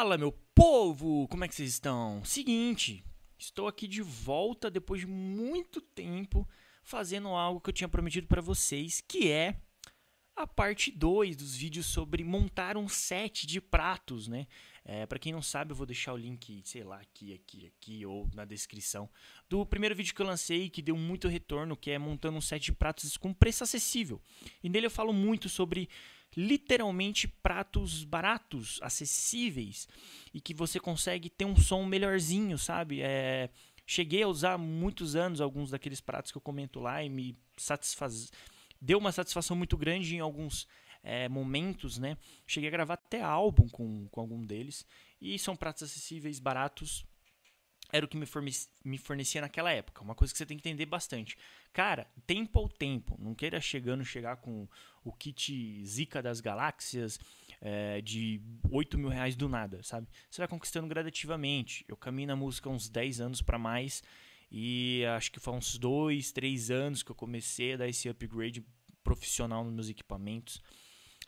Fala, meu povo! Como é que vocês estão? Seguinte, estou aqui de volta depois de muito tempo fazendo algo que eu tinha prometido para vocês, que é a parte 2 dos vídeos sobre montar um set de pratos, né? É, para quem não sabe, eu vou deixar o link, sei lá, aqui, aqui, aqui ou na descrição do primeiro vídeo que eu lancei que deu muito retorno, que é montando um set de pratos com preço acessível. E nele eu falo muito sobre literalmente pratos baratos, acessíveis e que você consegue ter um som melhorzinho, sabe? É, cheguei a usar muitos anos alguns daqueles pratos que eu comento lá e me satisfaz deu uma satisfação muito grande em alguns é, momentos, né? Cheguei a gravar até álbum com, com algum deles e são pratos acessíveis, baratos era o que me, fornecia, me fornecia naquela época. Uma coisa que você tem que entender bastante. Cara, tempo ao tempo. Não queira chegando, chegar com o kit Zika das Galáxias é, de 8 mil reais do nada, sabe? Você vai conquistando gradativamente. Eu caminho na música uns 10 anos para mais. E acho que foi uns 2, 3 anos que eu comecei a dar esse upgrade profissional nos meus equipamentos.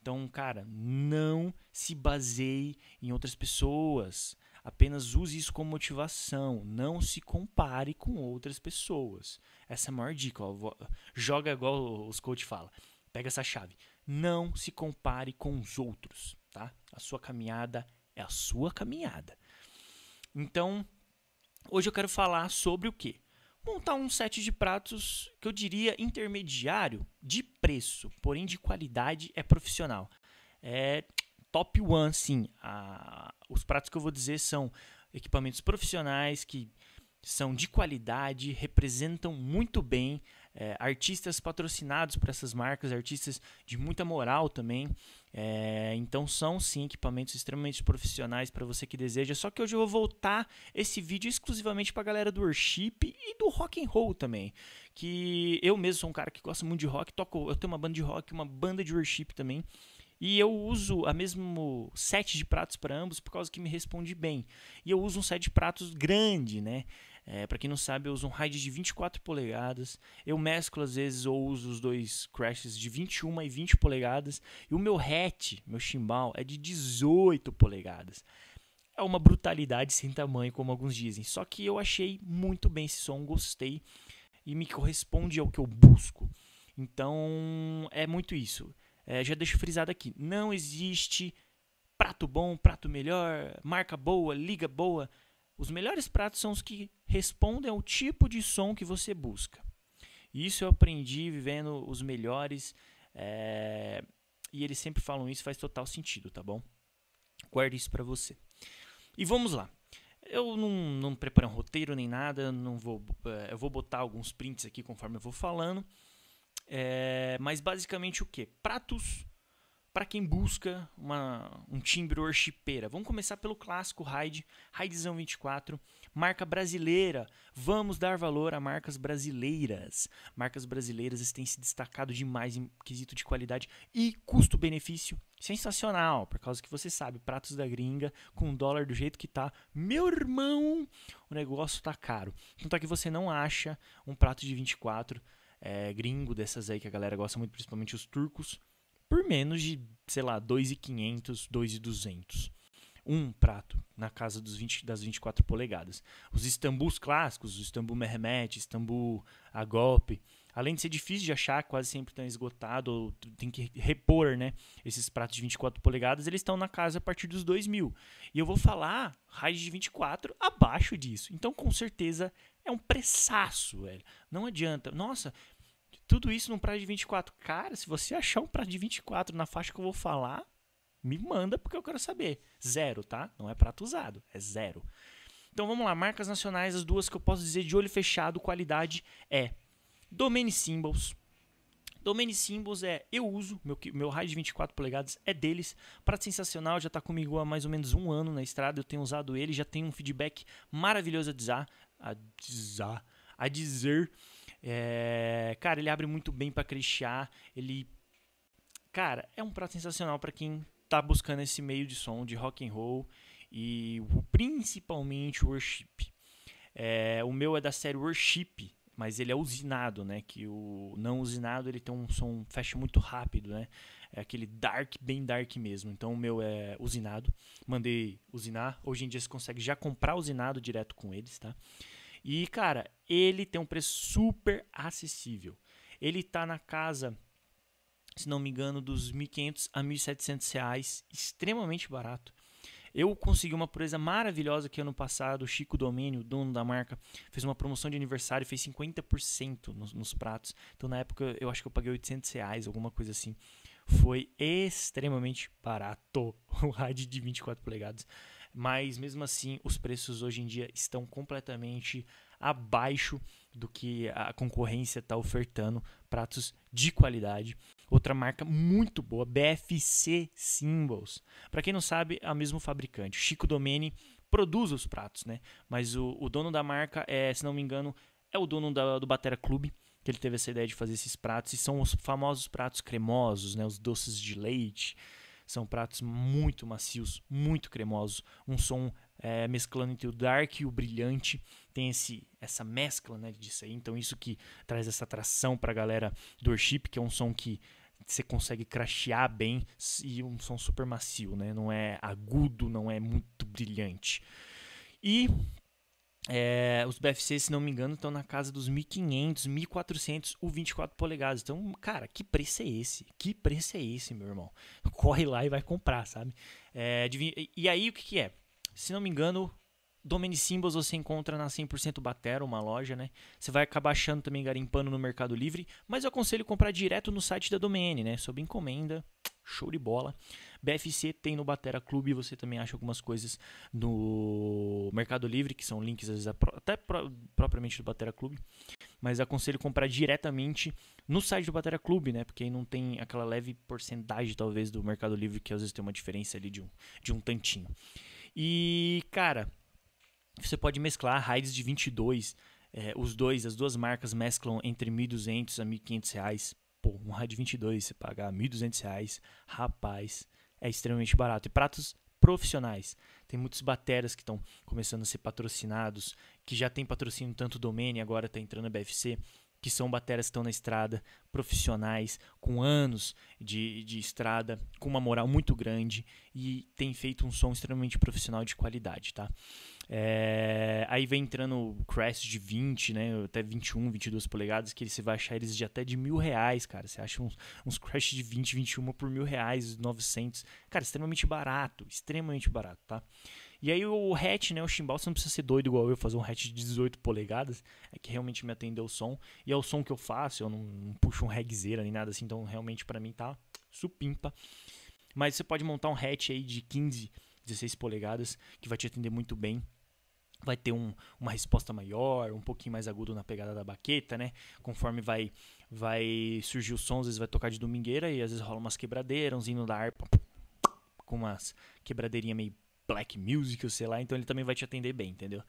Então, cara, não se baseie em outras pessoas Apenas use isso como motivação. Não se compare com outras pessoas. Essa é a maior dica. Ó. Joga igual os coach fala. Pega essa chave. Não se compare com os outros, tá? A sua caminhada é a sua caminhada. Então, hoje eu quero falar sobre o quê? Montar um set de pratos que eu diria intermediário de preço, porém de qualidade é profissional. É top one, sim. A, os pratos que eu vou dizer são equipamentos profissionais que são de qualidade, representam muito bem é, artistas patrocinados por essas marcas, artistas de muita moral também. É, então são sim equipamentos extremamente profissionais para você que deseja. Só que hoje eu vou voltar esse vídeo exclusivamente para a galera do worship e do rock and roll também. Que eu mesmo sou um cara que gosta muito de rock, toco, eu tenho uma banda de rock, uma banda de worship também. E eu uso a mesmo set de pratos para ambos por causa que me responde bem. E eu uso um set de pratos grande, né? É, para quem não sabe, eu uso um RAID de 24 polegadas. Eu mesclo às vezes ou uso os dois crashes de 21 e 20 polegadas. E o meu hatch, meu chimbal, é de 18 polegadas. É uma brutalidade sem tamanho, como alguns dizem. Só que eu achei muito bem esse som, gostei e me corresponde ao que eu busco. Então é muito isso. É, já deixo frisado aqui: não existe prato bom, prato melhor, marca boa, liga boa. Os melhores pratos são os que respondem ao tipo de som que você busca. Isso eu aprendi vivendo os melhores. É, e eles sempre falam isso, faz total sentido, tá bom? Guarde isso para você. E vamos lá. Eu não, não preparei um roteiro nem nada, não vou, é, eu vou botar alguns prints aqui conforme eu vou falando. É, mas basicamente o que? Pratos para quem busca uma, um timbre worshipeira. Vamos começar pelo clássico Hyde, Hydezão 24, marca brasileira. Vamos dar valor a marcas brasileiras. Marcas brasileiras têm se destacado demais em quesito de qualidade e custo-benefício. Sensacional, por causa que você sabe, pratos da gringa com dólar do jeito que tá. Meu irmão, o negócio tá caro. Tanto é tá, que você não acha um prato de 24 é, gringo, dessas aí que a galera gosta muito, principalmente os turcos, por menos de, sei lá, 2,500, 2,200. Um prato na casa dos 20, das 24 polegadas. Os istambus clássicos, o istambu Mehmet, istambu Agop, além de ser difícil de achar, quase sempre estão esgotados, ou tem que repor, né? Esses pratos de 24 polegadas, eles estão na casa a partir dos 2 mil. E eu vou falar raiz de 24 abaixo disso. Então, com certeza, é um pressaço, velho. Não adianta. Nossa, tudo isso num prato de 24. Cara, se você achar um prato de 24 na faixa que eu vou falar, me manda porque eu quero saber. Zero, tá? Não é prato usado, é zero. Então vamos lá, marcas nacionais, as duas que eu posso dizer de olho fechado, qualidade é Domain Symbols. Domain Symbols é eu uso, meu, meu raio de 24 polegadas é deles. Prato sensacional, já está comigo há mais ou menos um ano na estrada, eu tenho usado ele, já tem um feedback maravilhoso a dizer. A dizer. A dizer é, cara, ele abre muito bem para crechear. Ele. Cara, é um prato sensacional para quem tá buscando esse meio de som de rock and roll e principalmente worship. É, o meu é da série Worship, mas ele é usinado, né? Que o não usinado ele tem um som fecha muito rápido, né? É aquele dark, bem dark mesmo. Então o meu é usinado. Mandei usinar. Hoje em dia você consegue já comprar usinado direto com eles, tá? E, cara, ele tem um preço super acessível. Ele tá na casa, se não me engano, dos 1.500 a 1.700 reais, extremamente barato. Eu consegui uma proeza maravilhosa que ano passado o Chico Domênio, dono da marca, fez uma promoção de aniversário e fez 50% nos, nos, pratos. Então na época eu acho que eu paguei 800 reais, alguma coisa assim. Foi extremamente barato o rádio de 24 polegadas mas mesmo assim os preços hoje em dia estão completamente abaixo do que a concorrência está ofertando, pratos de qualidade. Outra marca muito boa, BFC Symbols. Para quem não sabe, é o mesmo fabricante. Chico Domene produz os pratos, né? Mas o, o, dono da marca é, se não me engano, é o dono da, do Batera Clube, que ele teve essa ideia de fazer esses pratos, e são os famosos pratos cremosos, né? Os doces de leite, são pratos muito macios, muito cremosos, um som é, mesclando entre o dark e o brilhante. Tem esse, essa mescla né, disso aí, então isso que traz essa atração para a galera do worship, que é um som que você consegue crachear bem e um som super macio, né? Não é agudo, não é muito brilhante. E é, os BFC, se não me engano, estão na casa dos 1.500, 1.400 ou 24 polegadas. Então, cara, que preço é esse? Que preço é esse, meu irmão? Corre lá e vai comprar, sabe? É, e aí, o que, que, é? Se não me engano, Domini Symbols você encontra na 100% Batera, uma loja, né? Você vai acabar achando também, garimpando no Mercado Livre. Mas eu aconselho comprar direto no site da Domene, né? Sob encomenda, show de bola. BFC tem no Batera Clube, você também acha algumas coisas no Mercado Livre, que são links às vezes, até pro, propriamente do Batera Clube. Mas aconselho comprar diretamente no site do Batera Clube, né? Porque aí não tem aquela leve porcentagem, talvez, do Mercado Livre, que às vezes tem uma diferença ali de um, de um tantinho. E, cara, você pode mesclar raids de 22, é, os dois, as duas marcas mesclam entre 1.200 a 1.500 reais. Pô, um de 22, você pagar 1.200 reais, rapaz, é extremamente barato. E pratos profissionais. Tem muitos bateras que estão começando a ser patrocinados, que já tem patrocínio tanto do Domene, agora está entrando a BFC, que são bateras que estão na estrada, profissionais, com anos de, de estrada, com uma moral muito grande e tem feito um som extremamente profissional de qualidade, tá? É, aí vem entrando Crash de 20, né? Até 21, 22 polegadas, que você vai achar eles de até de mil reais, cara. Você acha uns, uns Crash de 20, 21 por mil reais, 900. Cara, extremamente barato, extremamente barato, tá? E aí o hatch, né? O chimbal, você não precisa ser doido igual eu, fazer um hatch de 18 polegadas. É que realmente me atendeu o som. E é o som que eu faço, eu não, não puxo um regzeira nem nada assim. Então realmente para mim tá supimpa. Mas você pode montar um hatch aí de 15, 16 polegadas, que vai te atender muito bem vai ter um, uma resposta maior, um pouquinho mais agudo na pegada da baqueta, né? Conforme vai vai surgir os sons, às vezes vai tocar de domingueira e às vezes rola umas quebradeiras, uns hino da harpa com umas quebradeirinha meio black music, sei lá, então ele também vai te atender bem, entendeu?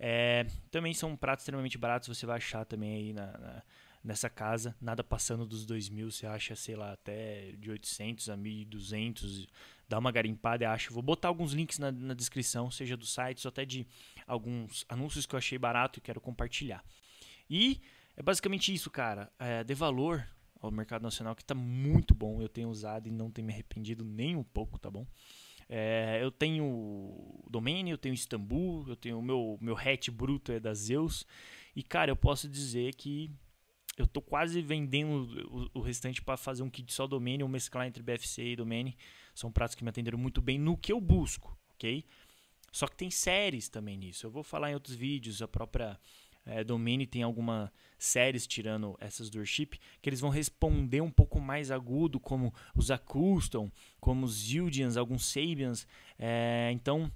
É, também são pratos extremamente baratos, você vai achar também aí na, na, nessa casa, nada passando dos dois mil, você acha, sei lá, até de 800 a 1.200, dá uma garimpada, acho. Vou botar alguns links na, na descrição, seja dos sites ou até de alguns anúncios que eu achei barato e quero compartilhar. E é basicamente isso, cara. É, dê valor ao mercado nacional que está muito bom. Eu tenho usado e não tenho me arrependido nem um pouco, tá bom? É, eu tenho domínio, eu tenho Istambul, eu tenho o meu, meu hatch bruto é da Zeus. E, cara, eu posso dizer que eu tô quase vendendo o, o restante para fazer um kit só domínio, ou mesclar entre BFC e domínio são pratos que me atenderam muito bem no que eu busco, ok? Só que tem séries também nisso. Eu vou falar em outros vídeos, a própria é, Domini tem algumas séries tirando essas do Worship, que eles vão responder um pouco mais agudo, como os Acuston, como os Zildians, alguns Sabians. É, então,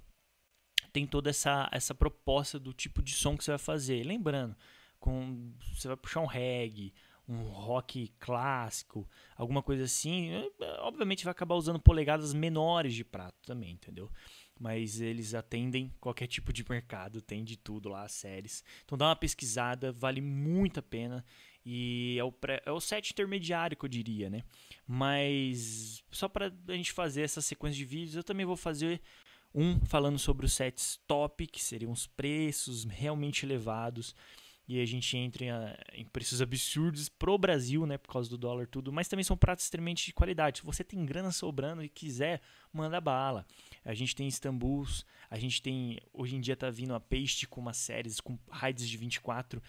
tem toda essa, essa proposta do tipo de som que você vai fazer. Lembrando, com, você vai puxar um reggae, um rock clássico, alguma coisa assim, é, obviamente vai acabar usando polegadas menores de prato também, entendeu? Mas eles atendem qualquer tipo de mercado, tem de tudo lá, séries. Então dá uma pesquisada, vale muito a pena. E é o, pré, é o set intermediário que eu diria, né? Mas só para a gente fazer essa sequência de vídeos, eu também vou fazer um falando sobre os sets top, que seriam os preços realmente elevados e a gente entra em, ah, em preços absurdos pro Brasil, né, por causa do dólar tudo, mas também são pratos extremamente de qualidade. Se você tem grana sobrando e quiser, manda bala. A gente tem Istambul, a gente tem, hoje em dia tá vindo a peixe com umas séries com raids de 24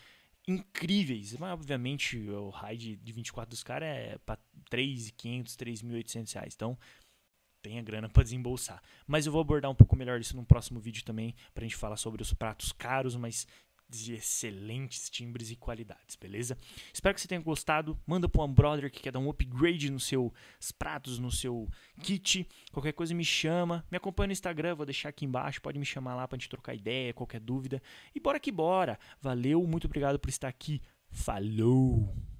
incríveis, mas obviamente o raid de 24 dos caras é para 3.500, 3.800 reais. Então, tenha grana para desembolsar. Mas eu vou abordar um pouco melhor isso no próximo vídeo também, para a gente falar sobre os pratos caros, mas de excelentes timbres e qualidades, beleza? Espero que você tenha gostado. Manda para um brother que quer dar um upgrade nos seus pratos, no seu kit. Qualquer coisa me chama. Me acompanha no Instagram, vou deixar aqui embaixo. Pode me chamar lá para gente trocar ideia, qualquer dúvida. E bora que bora. Valeu, muito obrigado por estar aqui. Falou!